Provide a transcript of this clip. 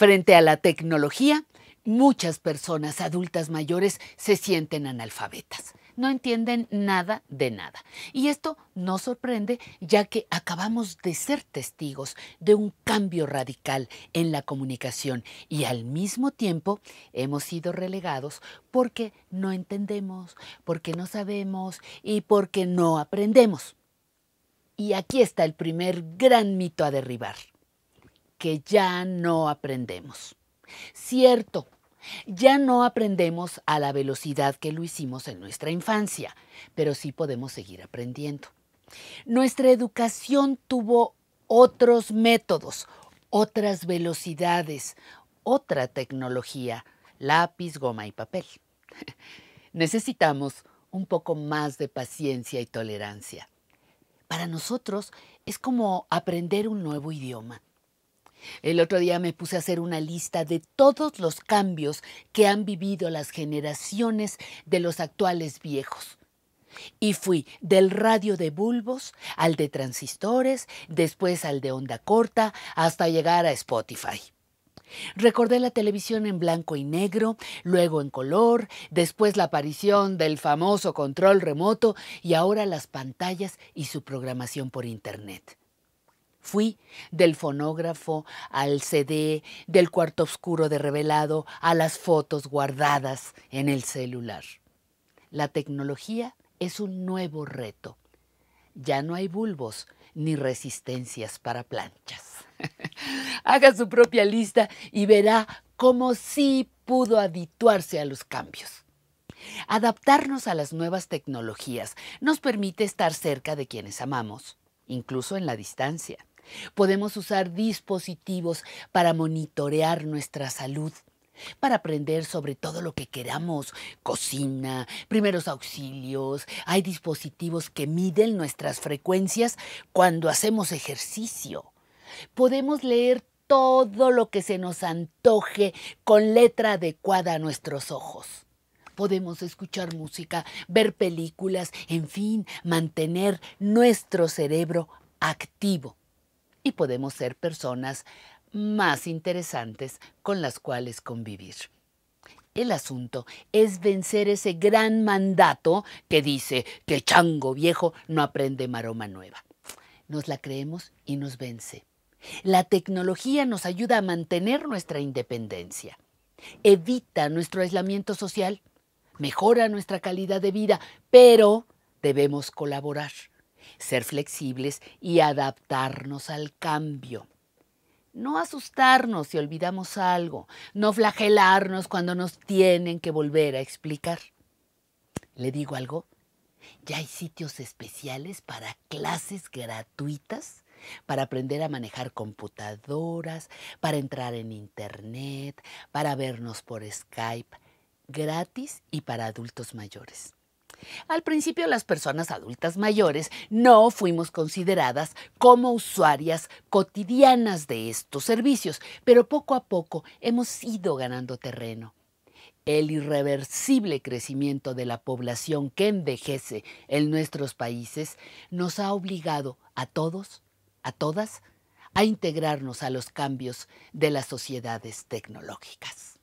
Frente a la tecnología, muchas personas adultas mayores se sienten analfabetas. No entienden nada de nada. Y esto nos sorprende ya que acabamos de ser testigos de un cambio radical en la comunicación y al mismo tiempo hemos sido relegados porque no entendemos, porque no sabemos y porque no aprendemos. Y aquí está el primer gran mito a derribar que ya no aprendemos. Cierto, ya no aprendemos a la velocidad que lo hicimos en nuestra infancia, pero sí podemos seguir aprendiendo. Nuestra educación tuvo otros métodos, otras velocidades, otra tecnología, lápiz, goma y papel. Necesitamos un poco más de paciencia y tolerancia. Para nosotros es como aprender un nuevo idioma. El otro día me puse a hacer una lista de todos los cambios que han vivido las generaciones de los actuales viejos. Y fui del radio de bulbos al de transistores, después al de onda corta, hasta llegar a Spotify. Recordé la televisión en blanco y negro, luego en color, después la aparición del famoso control remoto y ahora las pantallas y su programación por Internet. Fui del fonógrafo al CD, del cuarto oscuro de revelado a las fotos guardadas en el celular. La tecnología es un nuevo reto. Ya no hay bulbos ni resistencias para planchas. Haga su propia lista y verá cómo sí pudo habituarse a los cambios. Adaptarnos a las nuevas tecnologías nos permite estar cerca de quienes amamos, incluso en la distancia Podemos usar dispositivos para monitorear nuestra salud, para aprender sobre todo lo que queramos, cocina, primeros auxilios. Hay dispositivos que miden nuestras frecuencias cuando hacemos ejercicio. Podemos leer todo lo que se nos antoje con letra adecuada a nuestros ojos podemos escuchar música, ver películas, en fin, mantener nuestro cerebro activo y podemos ser personas más interesantes con las cuales convivir. El asunto es vencer ese gran mandato que dice que chango viejo no aprende maroma nueva. Nos la creemos y nos vence. La tecnología nos ayuda a mantener nuestra independencia, evita nuestro aislamiento social, mejora nuestra calidad de vida, pero debemos colaborar ser flexibles y adaptarnos al cambio. No asustarnos si olvidamos algo, no flagelarnos cuando nos tienen que volver a explicar. ¿Le digo algo? Ya hay sitios especiales para clases gratuitas, para aprender a manejar computadoras, para entrar en Internet, para vernos por Skype, gratis y para adultos mayores. Al principio las personas adultas mayores no fuimos consideradas como usuarias cotidianas de estos servicios, pero poco a poco hemos ido ganando terreno. El irreversible crecimiento de la población que envejece en nuestros países nos ha obligado a todos, a todas, a integrarnos a los cambios de las sociedades tecnológicas.